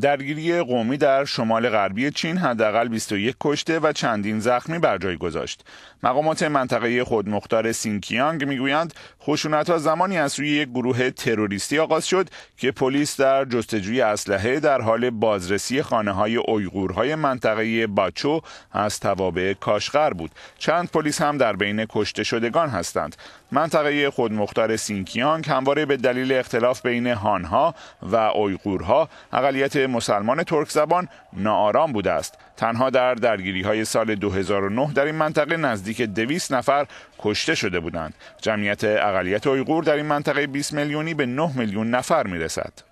درگیری قومی در شمال غربی چین حداقل 21 کشته و چندین زخمی بر جای گذاشت. مقامات منطقه خودمختار سینکیانگ میگویند خشونت ها زمانی از سوی یک گروه تروریستی آغاز شد که پلیس در جستجوی اسلحه در حال بازرسی خانه های های منطقه باچو از توابع کاشغر بود. چند پلیس هم در بین کشته شدگان هستند. منطقه خودمختار سینکیانگ همواره به دلیل اختلاف بین هانها و اویغورها اقلیت مسلمان ترک زبان ناآرام بوده است تنها در درگیری های سال 2009 در این منطقه نزدیک 200 نفر کشته شده بودند جمعیت اقلیت اویغور در این منطقه 20 میلیونی به 9 میلیون نفر میرسد